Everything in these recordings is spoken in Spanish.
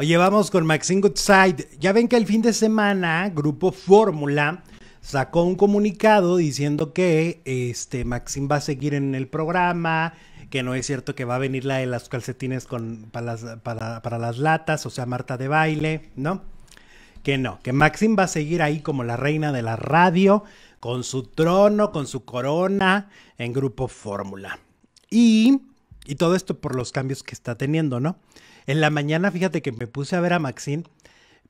Oye, vamos con Maxine Goodside. Ya ven que el fin de semana, Grupo Fórmula sacó un comunicado diciendo que este, Maxine va a seguir en el programa, que no es cierto que va a venir la de las calcetines para, las, las latas, o sea, Marta de baile, ¿no? Que no, que Maxine va a seguir ahí como la reina de la radio, con su trono, con su corona en Grupo Fórmula. Y y todo esto por los cambios que está teniendo, ¿no? En la mañana, fíjate que me puse a ver a Maxine,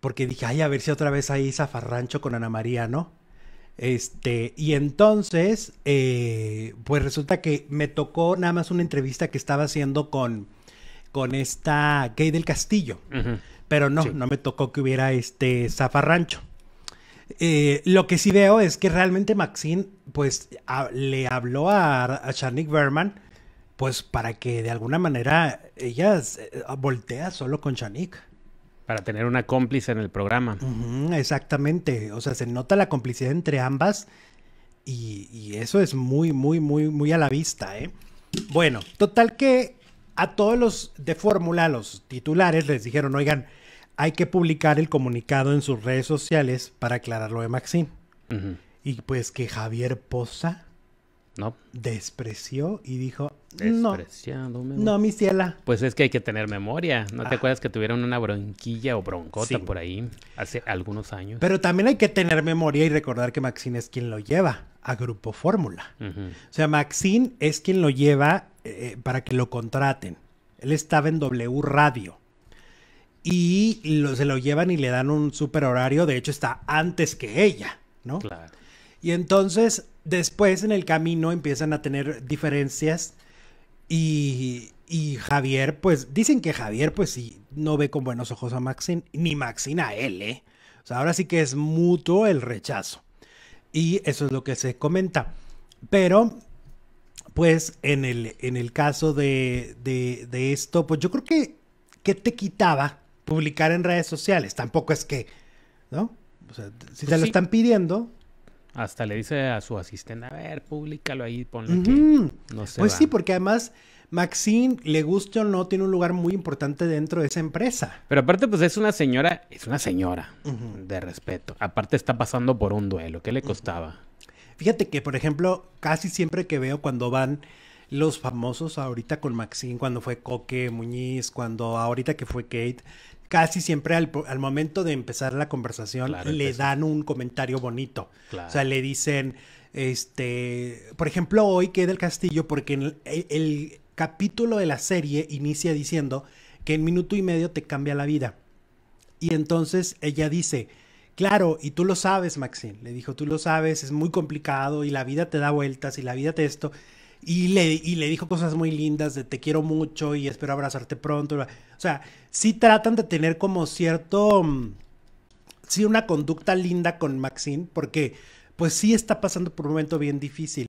porque dije, ay, a ver si otra vez hay zafarrancho con Ana María, ¿no? Este, y entonces, eh, pues resulta que me tocó nada más una entrevista que estaba haciendo con, con esta Key del Castillo. Pero no, no me tocó que hubiera este zafarrancho. Eh, lo que sí veo es que realmente Maxine, pues, le habló a, a Berman pues para que de alguna manera ella eh, voltea solo con Chanik. Para tener una cómplice en el programa. exactamente. O sea, se nota la complicidad entre ambas. Y, eso es muy, muy, muy, muy a la vista, ¿eh? Bueno, total que a todos los de fórmula, los titulares, les dijeron, oigan, hay que publicar el comunicado en sus redes sociales para aclararlo de Maxim. Y pues que Javier Poza no. Despreció y dijo, no, no, mi ciela. Pues es que hay que tener memoria. ¿No te ah. acuerdas que tuvieron una bronquilla o broncota por ahí hace algunos años? Pero también hay que tener memoria y recordar que Maxine es quien lo lleva a Grupo Fórmula. O sea, Maxine es quien lo lleva eh, para que lo contraten. Él estaba en W Radio. Y lo, se lo llevan y le dan un super horario. De hecho, está antes que ella, ¿no? Claro. Y entonces después en el camino empiezan a tener diferencias y, y Javier, pues dicen que Javier pues sí, no ve con buenos ojos a Maxine, ni Maxine a él, ¿eh? O sea, ahora sí que es mutuo el rechazo. Y eso es lo que se comenta. Pero, pues en el, en el caso de, esto, pues yo creo que, ¿qué te quitaba publicar en redes sociales. Tampoco es que, ¿no? O sea, si te pues lo están pidiendo, hasta le dice a su asistente, a ver, públicalo ahí, ponle no Pues sí, porque además Maxine, le guste o no, tiene un lugar muy importante dentro de esa empresa. Pero aparte, pues es una señora, es una señora de respeto. Aparte está pasando por un duelo, ¿qué le costaba? Fíjate que, por ejemplo, casi siempre que veo cuando van los famosos ahorita con Maxine, cuando fue Coque, Muñiz, cuando ahorita que fue Kate, casi siempre al, momento de empezar la conversación le dan un comentario bonito. O sea, le dicen, este, por ejemplo, hoy queda del castillo porque el capítulo de la serie inicia diciendo que en minuto y medio te cambia la vida. Y entonces ella dice, Claro, y tú lo sabes, Maxine. Le dijo, tú lo sabes, es muy complicado y la vida te da vueltas y la vida te esto. Y le, y le dijo cosas muy lindas de te quiero mucho y espero abrazarte pronto. O sea, sí tratan de tener como cierto, mm, sí una conducta linda con Maxine, porque pues sí está pasando por un momento bien difícil.